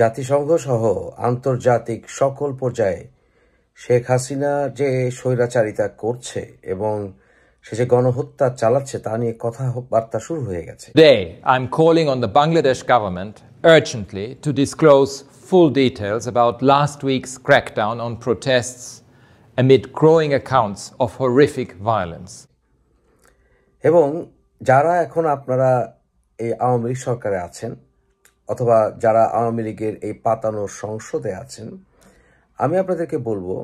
জাতিসংঘ সহ আন্তর্জাতিক সকল পর্যায়ে শেখ হাসিনা যে স্বৈরাচারিতা করছে এবং সে যে গণহত্যা চালাচ্ছে তা নিয়ে কথা বার্তা শুরু হয়ে গেছে they I am calling on the Bangladesh government urgently to disclose full details about last weeks crackdown on protests amid growing accounts of horrific violence এবং যারা এখন আপনারা এই আওয়ামী লীগ সরকারে আছেন অথবা যারা আওয়ামী লীগের এই পাতানো সংসদে আছেন আমি আপনাদেরকে বলবো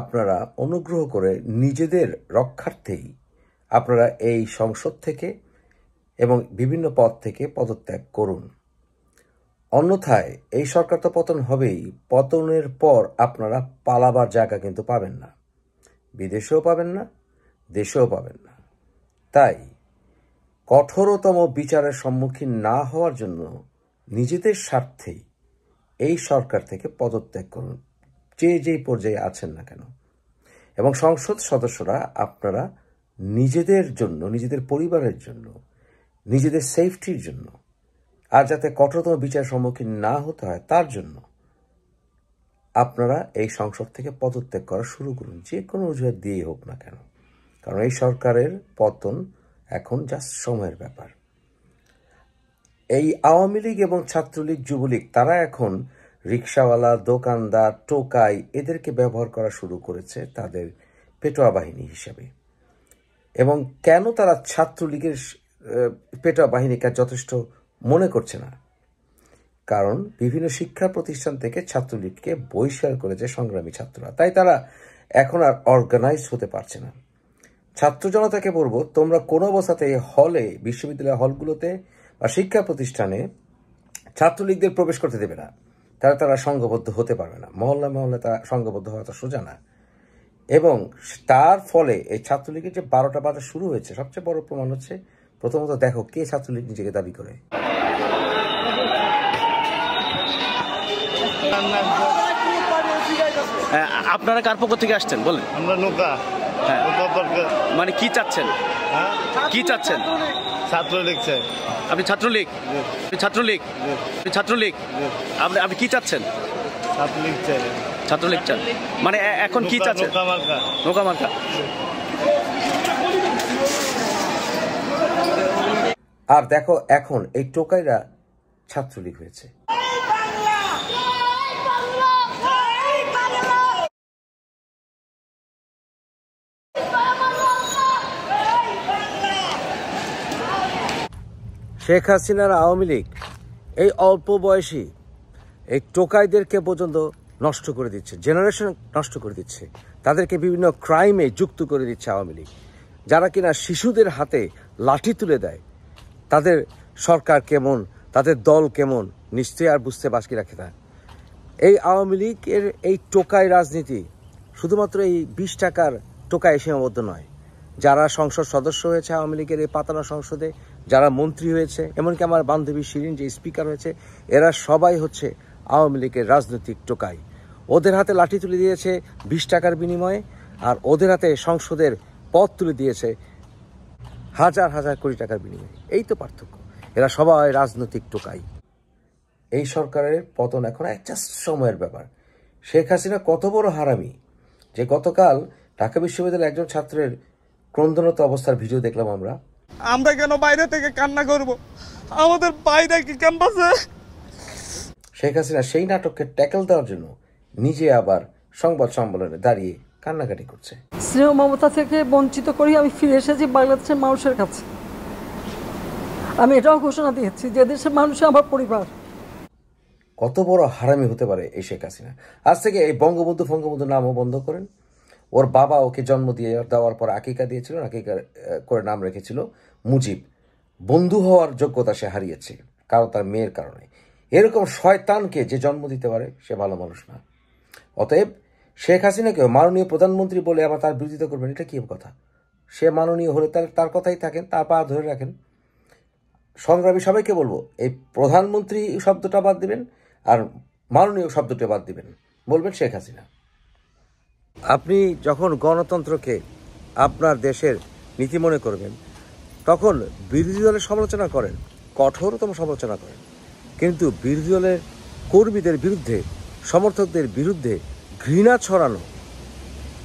আপনারা অনুগ্রহ করে নিজেদের রক্ষার্থেই আপনারা এই সংসদ থেকে এবং বিভিন্ন পদ থেকে পদত্যাগ করুন অন্যথায় এই সরকার তো পতন হবেই পতনের পর আপনারা পালাবার জায়গা কিন্তু পাবেন না বিদেশেও পাবেন না দেশেও পাবেন না তাই কঠোরতম বিচারের সম্মুখীন না হওয়ার জন্য নিজেদের স্বার্থেই এই সরকার থেকে পদত্যাগ করুন যে যেই পর্যায়ে আছেন না কেন এবং সংসদ সদস্যরা আপনারা নিজেদের জন্য নিজেদের পরিবারের জন্য নিজেদের সেফটির জন্য আর যাতে কঠোরতম বিচার সম্মুখীন না হতে হয় তার জন্য আপনারা এই সংসদ থেকে পদত্যাগ করা শুরু করুন যে কোনো অজুহাত দিয়েই হোক না কেন কারণ এই সরকারের পতন এখন জাস্ট সময়ের ব্যাপার এই আওয়ামী লীগ এবং ছাত্রলীগ যুবলীগ তারা এখন রিক্সাওয়ালা দোকানদার টোকাই এদেরকে ব্যবহার করা শুরু করেছে তাদের পেটোয়া বাহিনী হিসেবে এবং কেন তারা ছাত্রলীগের পেটোয়া বাহিনীকে যথেষ্ট মনে করছে না কারণ বিভিন্ন শিক্ষা প্রতিষ্ঠান থেকে ছাত্রলীগকে বহিষ্কার করেছে সংগ্রামী ছাত্ররা তাই তারা এখন আর অর্গানাইজ হতে পারছে না ছাত্র জনতাকে বলবো তোমরা কোনো অবস্থাতে হলে বিশ্ববিদ্যালয় হলগুলোতে বা শিক্ষা প্রতিষ্ঠানে ছাত্রলীগদের প্রবেশ করতে দেবে না তারা তারা সংঘবদ্ধ হতে পারবে না মহল্লা মহল্লা তারা সংঘবদ্ধ হওয়া তো সোজা না এবং তার ফলে এই ছাত্রলীগের যে বারোটা বাজার শুরু হয়েছে সবচেয়ে বড় প্রমাণ হচ্ছে প্রথমত দেখো কে ছাত্রলীগ নিজেকে দাবি করে আপনারা কার পক্ষ থেকে আসছেন বলেন আমরা নৌকা হ্যাঁ। মানে কি চাচ্ছেন হ্যাঁ? কি চাচ্ছেন ছাত্রলীগ চাই আপনি ছাত্রলীগ ছাত্রলীগ ছাত্রলীগ আপনি আপনি কি চাচ্ছেন ছাত্রলীগ চাই ছাত্রলীগ চান মানে এখন কি চাচ্ছেন নৌকা মার্কা আর দেখো এখন এই টোকাইরা ছাত্রলীগ হয়েছে শেখ হাসিনার আওয়ামী লীগ এই অল্প বয়সী এই টোকাইদেরকে পর্যন্ত নষ্ট করে দিচ্ছে জেনারেশন নষ্ট করে দিচ্ছে তাদেরকে বিভিন্ন ক্রাইমে যুক্ত করে দিচ্ছে আওয়ামী লীগ যারা কিনা শিশুদের হাতে লাঠি তুলে দেয় তাদের সরকার কেমন তাদের দল কেমন নিশ্চয়ই আর বুঝতে বাসকি রাখে না এই আওয়ামী লীগের এই টোকাই রাজনীতি শুধুমাত্র এই বিশ টাকার টোকায় সীমাবদ্ধ নয় যারা সংসদ সদস্য হয়েছে আওয়ামী লীগের এই পাতলা সংসদে যারা মন্ত্রী হয়েছে এমনকি আমার বান্ধবী শিরিন যে স্পিকার হয়েছে এরা সবাই হচ্ছে আওয়ামী লীগের রাজনৈতিক টোকাই ওদের হাতে লাঠি তুলে দিয়েছে বিশ টাকার বিনিময়ে আর ওদের হাতে সংসদের পথ তুলে দিয়েছে হাজার হাজার কোটি টাকার বিনিময়ে এই তো পার্থক্য এরা সবাই রাজনৈতিক টোকাই এই সরকারের পতন এখন এক সময়ের ব্যাপার শেখ হাসিনা কত বড় হারামি যে গতকাল ঢাকা বিশ্ববিদ্যালয়ের একজন ছাত্রের ক্রন্দনত অবস্থার ভিডিও দেখলাম আমরা আমরা কেন বাইরে থেকে কান্না করব আমাদের বাইরে কি ক্যাম্পাসে শেখ হাসিনা সেই নাটককে ট্যাকেল দেওয়ার জন্য নিজে আবার সংবাদ সম্মেলনে দাঁড়িয়ে কান্নাকাটি করছে স্নেহ মমতা থেকে বঞ্চিত করি আমি ফিরে এসেছি বাংলাদেশের মানুষের কাছে আমি এটাও ঘোষণা দিয়েছি যে দেশের মানুষ আমার পরিবার কত বড় হারামি হতে পারে এই শেখ হাসিনা আজ থেকে এই বঙ্গবন্ধু ফঙ্গবন্ধু নামও বন্ধ করেন ওর বাবা ওকে জন্ম দিয়ে দেওয়ার পর আকিকা দিয়েছিল আকিকা করে নাম রেখেছিল মুজিব বন্ধু হওয়ার যোগ্যতা সে হারিয়েছে কারণ তার মেয়ের কারণে এরকম শয়তানকে যে জন্ম দিতে পারে সে ভালো মানুষ না অতএব শেখ হাসিনাকে মাননীয় প্রধানমন্ত্রী বলে আবার তার বিরোধিতা করবেন এটা কী কথা সে মাননীয় হলে তার তার কথাই থাকেন তার পা ধরে রাখেন সংগ্রামী সবাইকে বলবো এই প্রধানমন্ত্রী শব্দটা বাদ দিবেন আর মাননীয় শব্দটা বাদ দিবেন বলবেন শেখ হাসিনা আপনি যখন গণতন্ত্রকে আপনার দেশের নীতি মনে করবেন তখন বিরোধী দলের সমালোচনা করেন কঠোরতম সমালোচনা করেন কিন্তু বিরোধী দলের কর্মীদের বিরুদ্ধে সমর্থকদের বিরুদ্ধে ঘৃণা ছড়ানো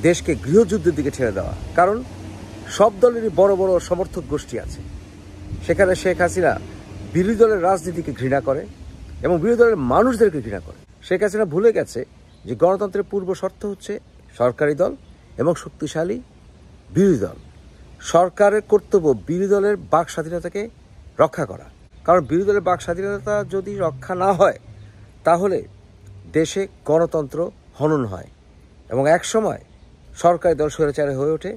দেশকে গৃহযুদ্ধের দিকে ছেড়ে দেওয়া কারণ সব দলেরই বড় বড় সমর্থক গোষ্ঠী আছে সেখানে শেখ হাসিনা বিরোধী দলের রাজনীতিকে ঘৃণা করে এবং বিরোধী দলের মানুষদেরকে ঘৃণা করে শেখ হাসিনা ভুলে গেছে যে গণতন্ত্রের পূর্ব শর্ত হচ্ছে সরকারি দল এবং শক্তিশালী বিরোধী দল সরকারের কর্তব্য বিরোধী দলের বাক স্বাধীনতাকে রক্ষা করা কারণ বিরোধী দলের বাক স্বাধীনতা যদি রক্ষা না হয় তাহলে দেশে গণতন্ত্র হনন হয় এবং এক সময় সরকারি দল স্বৈরাচারে হয়ে ওঠে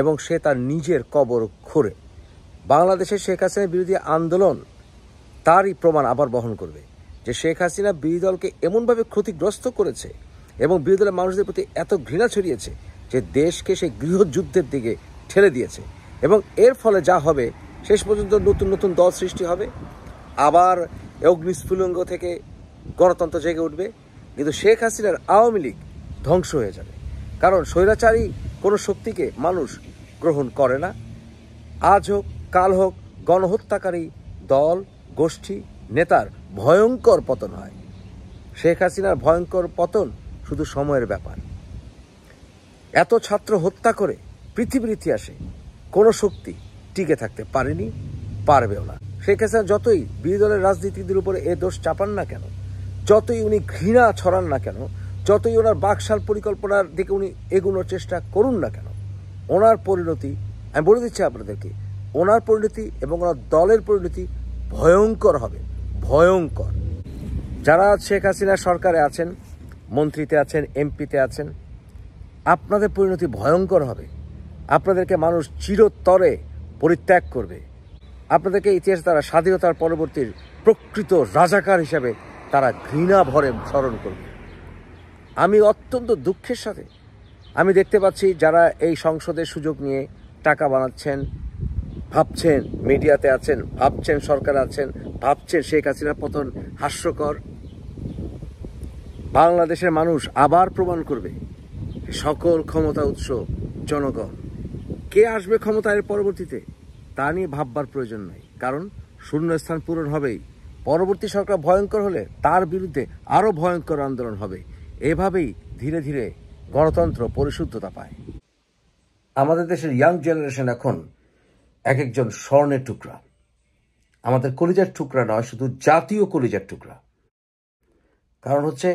এবং সে তার নিজের কবর খোরে বাংলাদেশের শেখ হাসিনা বিরোধী আন্দোলন তারই প্রমাণ আবার বহন করবে যে শেখ হাসিনা বিরোধী দলকে এমনভাবে ক্ষতিগ্রস্ত করেছে এবং বিরোধী দলের মানুষদের প্রতি এত ঘৃণা ছড়িয়েছে যে দেশকে সেই গৃহযুদ্ধের দিকে ঠেলে দিয়েছে এবং এর ফলে যা হবে শেষ পর্যন্ত নতুন নতুন দল সৃষ্টি হবে আবার অগ্নিস্ফুলঙ্গ থেকে গণতন্ত্র জেগে উঠবে কিন্তু শেখ হাসিনার আওয়ামী লীগ ধ্বংস হয়ে যাবে কারণ স্বৈরাচারী কোনো শক্তিকে মানুষ গ্রহণ করে না আজ হোক কাল হোক গণহত্যাকারী দল গোষ্ঠী নেতার ভয়ঙ্কর পতন হয় শেখ হাসিনার ভয়ঙ্কর পতন শুধু সময়ের ব্যাপার এত ছাত্র হত্যা করে পৃথিবীর ইতিহাসে কোনো শক্তি টিকে থাকতে পারেনি পারবেও না শেখ হাসিনা যতই বিরোধী দলের রাজনীতিদের উপরে এ দোষ চাপান না কেন যতই উনি ঘৃণা ছড়ান না কেন যতই ওনার বাকশাল পরিকল্পনার দিকে উনি এগুনোর চেষ্টা করুন না কেন ওনার পরিণতি আমি বলে দিচ্ছি আপনাদেরকে ওনার পরিণতি এবং ওনার দলের পরিণতি ভয়ঙ্কর হবে ভয়ঙ্কর যারা শেখ হাসিনা সরকারে আছেন মন্ত্রীতে আছেন এমপিতে আছেন আপনাদের পরিণতি ভয়ঙ্কর হবে আপনাদেরকে মানুষ চিরতরে পরিত্যাগ করবে আপনাদেরকে ইতিহাস তারা স্বাধীনতার পরবর্তীর প্রকৃত রাজাকার হিসাবে তারা ঘৃণা ভরে স্মরণ করবে আমি অত্যন্ত দুঃখের সাথে আমি দেখতে পাচ্ছি যারা এই সংসদের সুযোগ নিয়ে টাকা বানাচ্ছেন ভাবছেন মিডিয়াতে আছেন ভাবছেন সরকার আছেন ভাবছেন শেখ হাসিনা পতন হাস্যকর বাংলাদেশের মানুষ আবার প্রমাণ করবে সকল ক্ষমতা উৎস জনগণ কে আসবে ক্ষমতার পরবর্তীতে তা নিয়ে ভাববার প্রয়োজন নাই কারণ শূন্যস্থান পূরণ হবেই পরবর্তী সরকার ভয়ঙ্কর হলে তার বিরুদ্ধে আরও ভয়ঙ্কর আন্দোলন হবে এভাবেই ধীরে ধীরে গণতন্ত্র পরিশুদ্ধতা পায় আমাদের দেশের ইয়াং জেনারেশন এখন এক একজন স্বর্ণের টুকরা আমাদের কলিজার টুকরা নয় শুধু জাতীয় কলিজার টুকরা কারণ হচ্ছে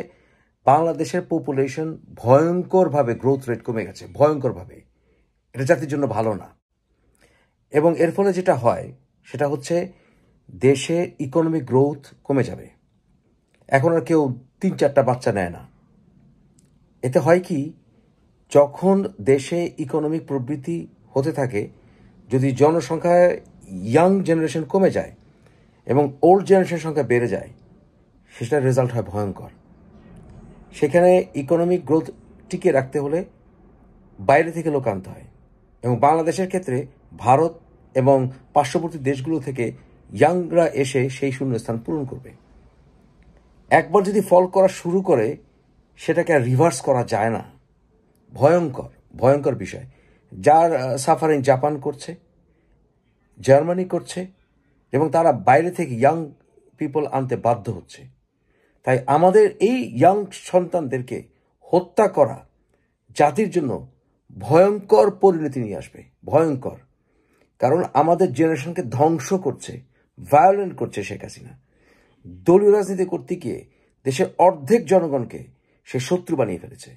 বাংলাদেশের পপুলেশন ভয়ঙ্করভাবে গ্রোথ রেট কমে গেছে ভয়ঙ্করভাবে এটা জাতির জন্য ভালো না এবং এর ফলে যেটা হয় সেটা হচ্ছে দেশে ইকোনমিক গ্রোথ কমে যাবে এখন আর কেউ তিন চারটা বাচ্চা নেয় না এতে হয় কি যখন দেশে ইকোনমিক প্রবৃত্তি হতে থাকে যদি জনসংখ্যায় ইয়াং জেনারেশন কমে যায় এবং ওল্ড জেনারেশনের সংখ্যা বেড়ে যায় সেটার রেজাল্ট হয় ভয়ঙ্কর সেখানে ইকোনমিক গ্রোথ টিকে রাখতে হলে বাইরে থেকে লোক আনতে হয় এবং বাংলাদেশের ক্ষেত্রে ভারত এবং পার্শ্ববর্তী দেশগুলো থেকে ইয়াংরা এসে সেই শূন্যস্থান পূরণ করবে একবার যদি ফল করা শুরু করে সেটাকে আর রিভার্স করা যায় না ভয়ঙ্কর ভয়ঙ্কর বিষয় যার সাফারিং জাপান করছে জার্মানি করছে এবং তারা বাইরে থেকে ইয়াং পিপল আনতে বাধ্য হচ্ছে তাই আমাদের এই ইয়াং সন্তানদেরকে হত্যা করা জাতির জন্য ভয়ঙ্কর পরিণতি নিয়ে আসবে ভয়ঙ্কর কারণ আমাদের জেনারেশনকে ধ্বংস করছে ভায়োলেন্ট করছে শেখ হাসিনা দলীয় রাজনীতি করতে গিয়ে দেশের অর্ধেক জনগণকে সে শত্রু বানিয়ে ফেলেছে